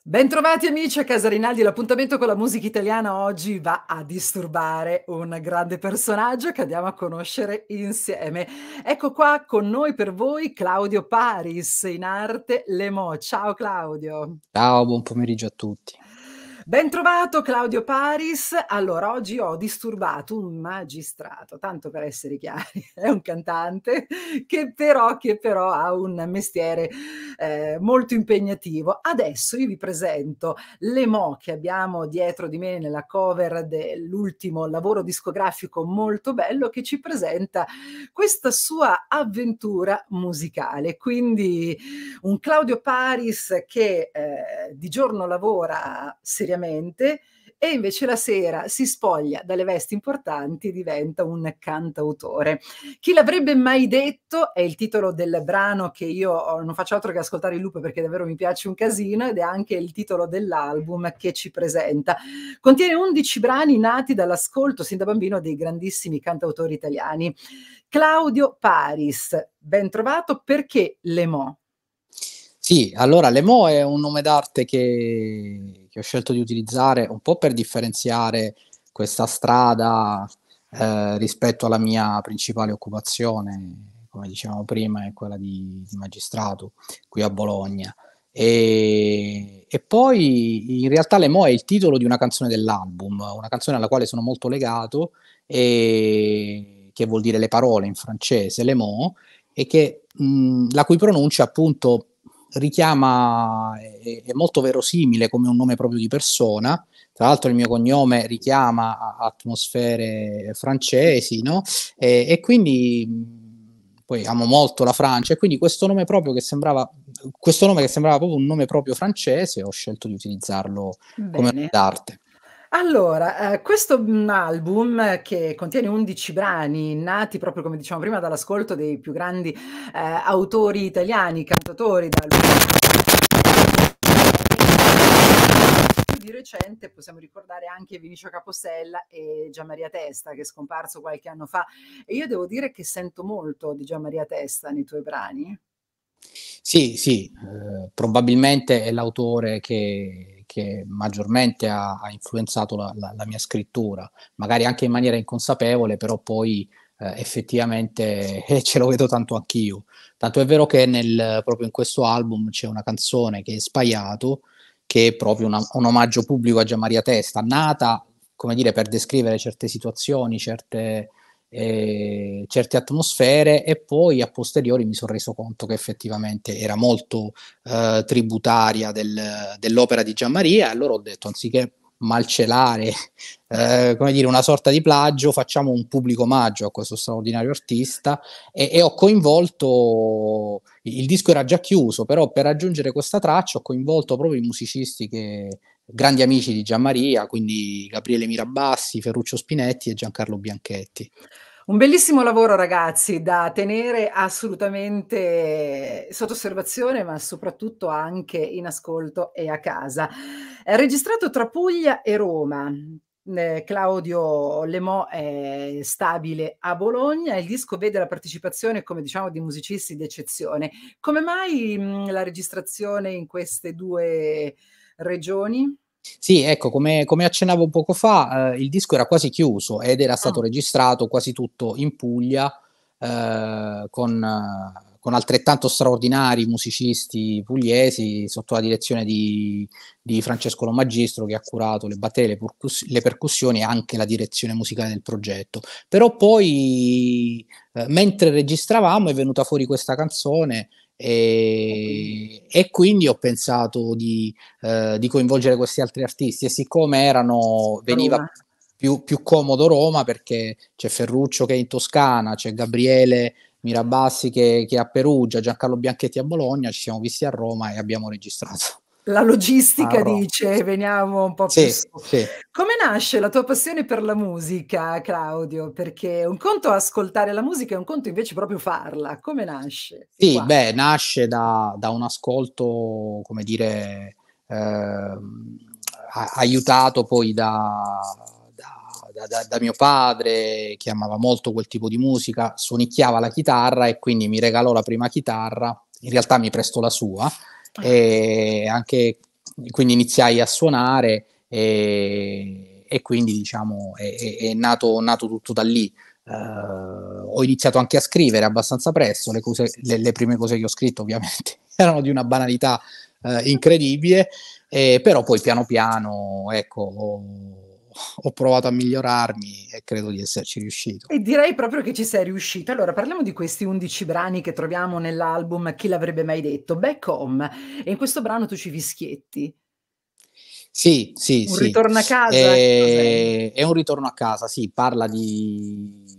Bentrovati amici a Casa Rinaldi, l'appuntamento con la musica italiana oggi va a disturbare un grande personaggio che andiamo a conoscere insieme. Ecco qua con noi per voi Claudio Paris in arte Lemo. Ciao Claudio. Ciao, buon pomeriggio a tutti. Bentrovato Claudio Paris. Allora, oggi ho disturbato un magistrato, tanto per essere chiari, è un cantante che però, che però ha un mestiere eh, molto impegnativo. Adesso io vi presento l'emo che abbiamo dietro di me nella cover dell'ultimo lavoro discografico molto bello che ci presenta questa sua avventura musicale. Quindi un Claudio Paris che eh, di giorno lavora seriamente ovviamente, e invece la sera si spoglia dalle vesti importanti e diventa un cantautore. Chi l'avrebbe mai detto è il titolo del brano che io oh, non faccio altro che ascoltare in loop perché davvero mi piace un casino ed è anche il titolo dell'album che ci presenta. Contiene 11 brani nati dall'ascolto sin da bambino dei grandissimi cantautori italiani. Claudio Paris, ben trovato perché Le Mans sì, allora Lemo è un nome d'arte che, che ho scelto di utilizzare un po' per differenziare questa strada eh, rispetto alla mia principale occupazione, come dicevamo prima, è quella di, di magistrato qui a Bologna. E, e, poi in realtà Lemo è il titolo di una canzone dell'album, una canzone alla quale sono molto legato, e, che vuol dire le parole in francese, Lemo, e che, mh, mm, la cui pronuncia appunto richiama, è, è, molto verosimile come un nome proprio di persona, tra l'altro il mio cognome richiama atmosfere francesi, no? E, e quindi poi amo molto la Francia e quindi questo nome proprio che sembrava, questo nome che sembrava proprio un nome proprio francese ho scelto di utilizzarlo Bene. come d'arte. Allora, eh, questo mm, album eh, che contiene 11 brani nati proprio come diciamo prima dall'ascolto dei più grandi, ehm, autori italiani, cantatori da di recente possiamo ricordare anche Vinicio Capostella e Gian Maria Testa che è scomparso qualche anno fa e io devo dire che sento molto di Gian Maria Testa nei tuoi brani. Sì, sì, ehm, probabilmente è l'autore che che maggiormente ha, ha influenzato la, la, la, mia scrittura, magari anche in maniera inconsapevole, però poi eh, effettivamente eh, ce lo vedo tanto anch'io. Tanto è vero che nel, proprio in questo album c'è una canzone che è Spaiato, che è proprio una, un omaggio pubblico a Gian Maria Testa, nata, come dire, per descrivere certe situazioni, certe eh, certe atmosfere e poi a posteriori mi sono reso conto che effettivamente era molto eh, tributaria del, dell'opera di Gianmaria e allora ho detto anziché malcelare, eh, come dire, una sorta di plagio, facciamo un pubblico omaggio a questo straordinario artista e, e, ho coinvolto, il disco era già chiuso, però per raggiungere questa traccia ho coinvolto proprio i musicisti che, grandi amici di Gianmaria, quindi Gabriele Mirabassi, Ferruccio Spinetti e Giancarlo Bianchetti. Un bellissimo lavoro ragazzi da tenere assolutamente sotto osservazione ma soprattutto anche in ascolto e a casa. È registrato tra Puglia e Roma, eh, Claudio Lemò è stabile a Bologna, il disco vede la partecipazione, come diciamo, di musicisti d'eccezione. Come mai mh, la registrazione in queste due regioni? Sì, ecco, come, come, accennavo poco fa, eh, il disco era quasi chiuso ed era stato ah. registrato quasi tutto in Puglia eh, con, con, altrettanto straordinari musicisti pugliesi sotto la direzione di, di Francesco Lomagistro che ha curato le batterie, le, percuss- le, percussioni e anche la direzione musicale del progetto. Però poi, eh, mentre registravamo, è venuta fuori questa canzone e, ehm, e, quindi ho pensato di, eh, di, coinvolgere questi altri artisti e siccome erano, veniva più, più, comodo Roma perché c'è Ferruccio che è in Toscana, c'è Gabriele Mirabassi che, che è a Perugia, Giancarlo Bianchetti a Bologna, ci siamo visti a Roma e abbiamo registrato la logistica ah, dice veniamo un po' più su. Sì. Come nasce la tua passione per la musica, Claudio? Perché un conto ascoltare la musica e un conto invece proprio farla. Come nasce? Sì, Qua. beh, nasce da, da, un ascolto, come dire, eh, aiutato poi da, da, da, mio padre che amava molto quel tipo di musica, suonicchiava la chitarra e quindi mi regalò la prima chitarra, in realtà mi prestò la sua Ah. e anche, quindi iniziai a suonare e, e quindi diciamo è, è nato, nato, tutto da lì. Uh, ho iniziato anche a scrivere abbastanza presto, le, cose, le, le prime cose che ho scritto ovviamente erano di una banalità uh, incredibile, eh, però poi piano piano ecco, ho, ho provato a migliorarmi e credo di esserci riuscito. E direi proprio che ci sei riuscito. Allora, parliamo di questi 11 brani che troviamo nell'album Chi l'avrebbe mai detto? Back Home. E in questo brano tu ci fischietti. Sì, sì, un sì. ritorno a casa. Eh, è... è un ritorno a casa, sì, parla di...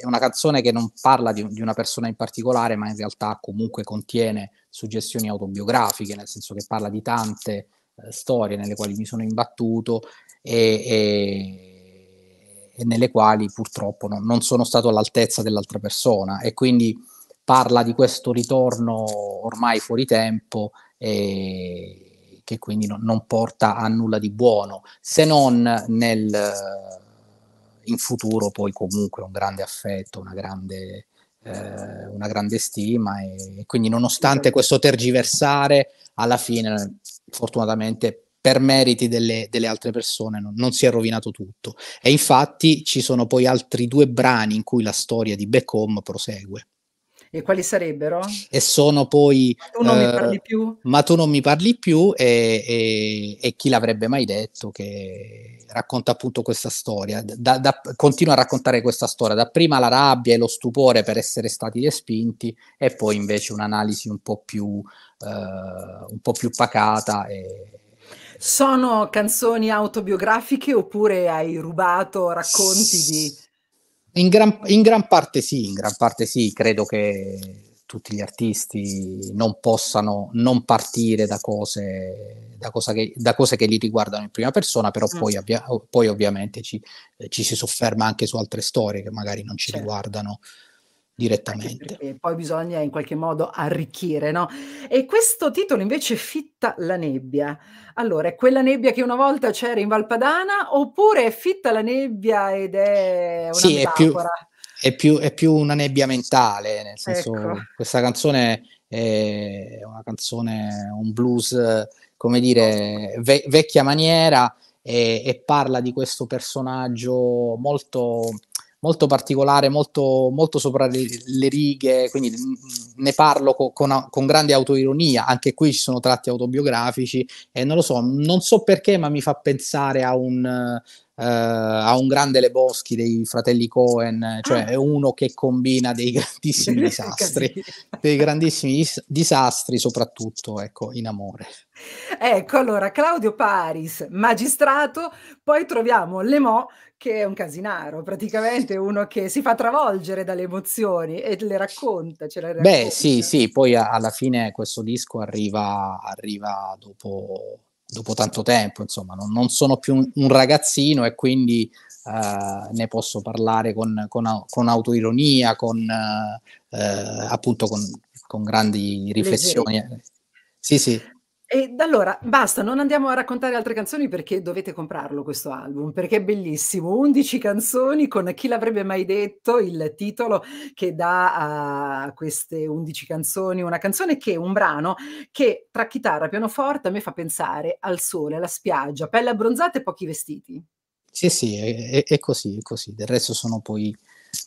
È una canzone che non parla di, di, una persona in particolare, ma in realtà comunque contiene suggestioni autobiografiche, nel senso che parla di tante eh, storie nelle quali mi sono imbattuto e, e, e nelle quali purtroppo no, non sono stato all'altezza dell'altra persona e quindi parla di questo ritorno ormai fuori tempo e che quindi no, non porta a nulla di buono, se non nel, in futuro poi comunque un grande affetto, una grande eh, una grande stima e, quindi nonostante esatto. questo tergiversare alla fine fortunatamente per meriti delle, delle altre persone, non, non, si è rovinato tutto. E infatti ci sono poi altri due brani in cui la storia di Back Home prosegue. E quali sarebbero? E sono poi... Ma tu non eh, mi parli più? Ma tu non mi parli più e, e, e, chi l'avrebbe mai detto che racconta appunto questa storia, da, da, continua a raccontare questa storia, dapprima la rabbia e lo stupore per essere stati respinti e poi invece un'analisi un po' più, eh, un po più pacata e, sono canzoni autobiografiche oppure hai rubato racconti di... In gran, in gran parte sì, in gran parte sì, credo che tutti gli artisti non possano non partire da cose, da che, da cose che, li riguardano in prima persona, però mm. poi, abbia, poi, ovviamente ci, ci, si sofferma anche su altre storie che magari non ci certo. riguardano direttamente. E poi bisogna in qualche modo arricchire, no? E questo titolo invece Fitta la nebbia. Allora, è quella nebbia che una volta c'era in Valpadana oppure è fitta la nebbia ed è una sì, è più, è, più, è più, una nebbia mentale, nel senso ecco. questa canzone è una canzone, un blues, come dire, ve- vecchia maniera e, e parla di questo personaggio molto molto particolare, molto, molto sopra le, le, righe, quindi ne parlo co- con, con, grande autoironia, anche qui ci sono tratti autobiografici e non lo so, non so perché, ma mi fa pensare a un, Uh, ha un grande Le Boschi dei fratelli Cohen, cioè è uno che combina dei grandissimi disastri, dei grandissimi dis- disastri soprattutto ecco, in amore. Ecco, allora Claudio Paris, magistrato, poi troviamo Lemo che è un casinaro, praticamente uno che si fa travolgere dalle emozioni e le racconta. Le racconta. Beh sì, sì, poi a- alla fine questo disco arriva, arriva dopo dopo tanto tempo, insomma, non, non sono più un, un, ragazzino e quindi uh, ne posso parlare con, con, con autoironia, con, uh, appunto con, con grandi riflessioni. Leggeri. Sì, sì, e allora basta, non andiamo a raccontare altre canzoni perché dovete comprarlo questo album, perché è bellissimo. 11 canzoni con chi l'avrebbe mai detto, il titolo che dà a queste 11 canzoni, una canzone che è un brano che tra chitarra e pianoforte a me fa pensare al sole, alla spiaggia, pelle abbronzata e pochi vestiti. Sì, sì, è, è così, è così. Del resto sono poi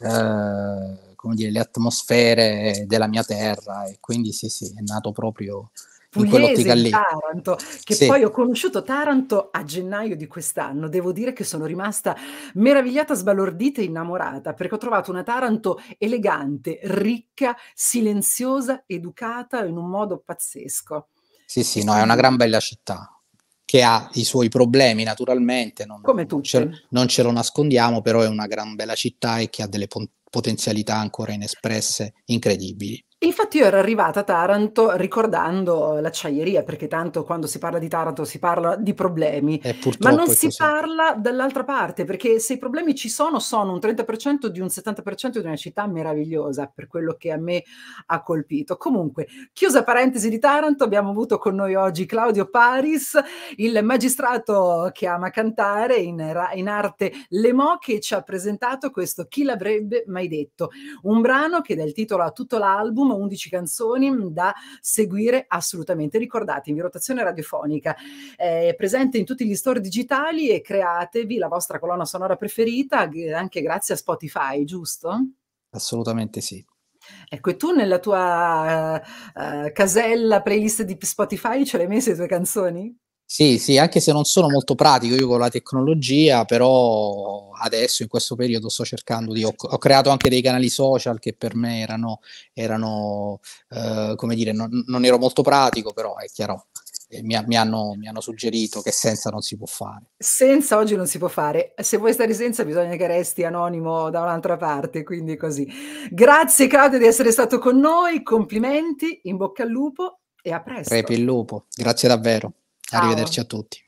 eh, come dire, le atmosfere della mia terra e quindi sì, sì, è nato proprio pugliese in, in Taranto, che sì. poi ho conosciuto Taranto a gennaio di quest'anno. Devo dire che sono rimasta meravigliata, sbalordita e innamorata, perché ho trovato una Taranto elegante, ricca, silenziosa, educata in un modo pazzesco. Sì, sì, no, è una gran bella città che ha i suoi problemi naturalmente, non, Come tutti. Ce, non ce lo nascondiamo, però è una gran bella città e che ha delle potenzialità ancora inespresse incredibili. Infatti io ero arrivata a Taranto ricordando l'acciaieria, perché tanto quando si parla di Taranto si parla di problemi, eh, ma non si parla dall'altra parte, perché se i problemi ci sono, sono un 30% di un 70% di una città meravigliosa, per quello che a me ha colpito. Comunque, chiusa parentesi di Taranto, abbiamo avuto con noi oggi Claudio Paris, il magistrato che ama cantare in, ra- in arte Lemò, che ci ha presentato questo Chi l'avrebbe mai detto, un brano che dà il titolo a tutto l'album, 11 canzoni mm, da seguire assolutamente. Ricordatevi, rotazione radiofonica eh, è presente in tutti gli store digitali e createvi la vostra colonna sonora preferita anche grazie a Spotify, giusto? Assolutamente sì. Ecco, e tu nella tua uh, casella playlist di Spotify ce l'hai messa le tue canzoni? Sì, sì, anche se non sono molto pratico io con la tecnologia, però adesso in questo periodo sto cercando di... Ho, ho creato anche dei canali social che per me erano, erano eh, come dire, non, non, ero molto pratico, però è chiaro, eh, mi, mi, hanno, mi, hanno, suggerito che senza non si può fare. Senza oggi non si può fare, se vuoi stare senza bisogna che resti anonimo da un'altra parte, quindi così. Grazie Claudio di essere stato con noi, complimenti, in bocca al lupo e a presto. Crepi il lupo, grazie davvero. Ciao. Arrivederci a tutti.